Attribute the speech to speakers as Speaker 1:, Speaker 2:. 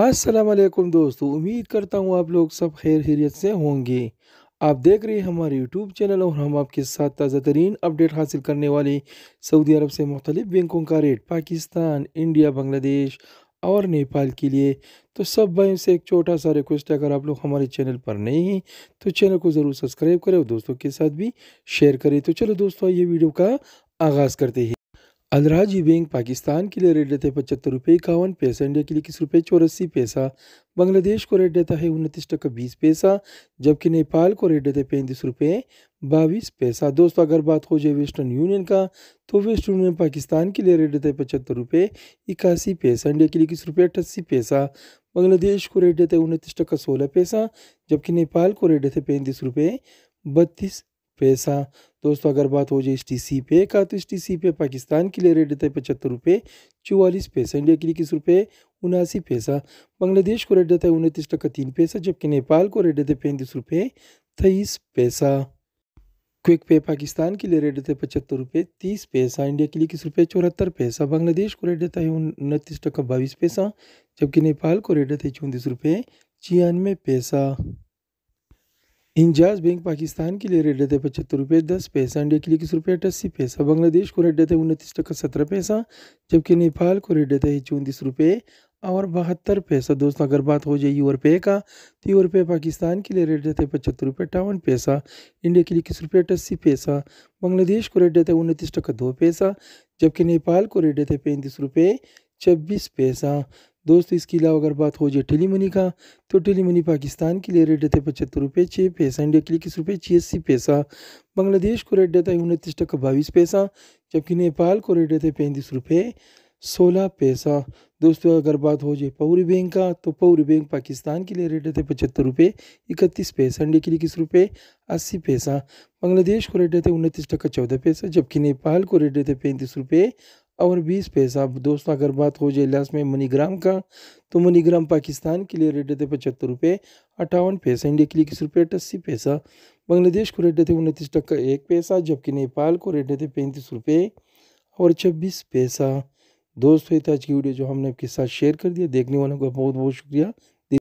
Speaker 1: असलम दोस्तों उम्मीद करता हूँ आप लोग सब खैर खैरियत से होंगे आप देख रहे हैं हमारे यूट्यूब चैनल और हम आपके साथ ताज़ा तरीन अपडेट हासिल करने वाले सऊदी अरब से मुख्तलिफ बैंकों का रेट पाकिस्तान इंडिया बांग्लादेश और नेपाल के लिए तो सब भाई से एक छोटा सा रिक्वेस्ट है अगर आप लोग हमारे चैनल पर नए हैं तो चैनल को ज़रूर सब्सक्राइब करें और दोस्तों के साथ भी शेयर करें तो चलो दोस्तों ये वीडियो का आगाज़ करते हैं अलराजी बैंक पाकिस्तान के लिए रेट देता है पचहत्तर रुपये इक्यावन पैसा इंडिया के लिए इक्कीस रुपये चौरासी पैसा बांग्लादेश को रेट देता है उनतीस टका बीस पैसा जबकि नेपाल को रेट देते पैंतीस रुपये बाईस पैसा दोस्तों अगर बात हो जाए वेस्टर्न यूनियन का तो वेस्टर्न यूनियन पाकिस्तान के लिए रेट देता है पचहत्तर रुपये इक्यासी पैसा इंडिया के लिए इक्कीस रुपये अट्ठासी पैसा बांग्लादेश को रेट देता है उनतीस टका सोलह पैसा जबकि नेपाल को रेट देते पैंतीस रुपये बत्तीस पैसा दोस्तों अगर बात हो जाए एस टी सी पे का तो एस टी सी पे पाकिस्तान के लिए रेट देता है पचहत्तर रुपये चौवालीस पैसा इंडिया के लिए किस रुपये उनासी पैसा बांग्लादेश को रेट देता है उनतीस टका तीन पैसा जबकि नेपाल को रेट देते पैंतीस रुपये तेईस पैसा क्विक पे पाकिस्तान के लिए रेट देते पचहत्तर रुपये तीस पैसा इंडिया के लिए किस रुपये चौहत्तर पैसा बांग्लादेश को रेट देता है उनतीस टका बाईस पैसा जबकि नेपाल को रेट देते चौंतीस रुपये छियानवे पैसा इंजाज बैंक पाकिस्तान के लिए रेट देते पचहत्तर रुपये दस पैसा इंडिया के लिए इक्कीस रुपये अट्ठासी पैसा बांग्लादेश को रेट देते उनतीस टका सत्रह पैसा जबकि नेपाल को रेट देते हैं चौंतीस रुपये और बहत्तर पैसा दोस्तों अगर बात हो जाए यूर पे का तो यूर पे पाकिस्तान के लिए रेट देते पचहत्तर रुपये अट्ठावन पैसा इंडिया के लिए इक्कीस रुपये अट्ठासी पैसा बांग्लादेश को रेट देते उनतीस टका दो पैसा जबकि नेपाल को रेट देते पैंतीस रुपये छब्बीस पैसा दोस्तों इसके अलावा अगर बात हो जाए टेली मनी का तो टेली मनी पाकिस्तान के लिए रेट देते हैं पचहत्तर रुपये छः पैसा इंडिया के लिए इक्कीस रुपये छियासी पैसा बांग्लादेश को रेट देता है उनतीस टका बाईस पैसा जबकि नेपाल को रेट देते हैं पैंतीस रुपये सोलह पैसा दोस्तों अगर बात हो जाए पौरी बैंक का तो पौरी बैंक पाकिस्तान के लिए रेट देते पचहत्तर रुपये इकतीस पैसा इंडिया के लिए इक्कीस रुपये अस्सी पैसा बांग्लादेश को रेट देते उनतीस टका चौदह पैसा जबकि नेपाल को रेट देते पैंतीस रुपये और बीस पैसा दोस्तों अगर बात हो जाए लास्ट में मनीग्राम का तो मनीग्राम पाकिस्तान के लिए रेट थे पचहत्तर रुपये अट्ठावन पैसा इंडिया के लिए किस रुपये अस्सी पैसा बांग्लादेश को रेट थे उनतीस टक्का एक पैसा जबकि नेपाल को रेट थे पैंतीस रुपये और छब्बीस पैसा दोस्तों था आज की वीडियो जो हमने आपके साथ शेयर कर दिया देखने वालों का बहुत बहुत शुक्रिया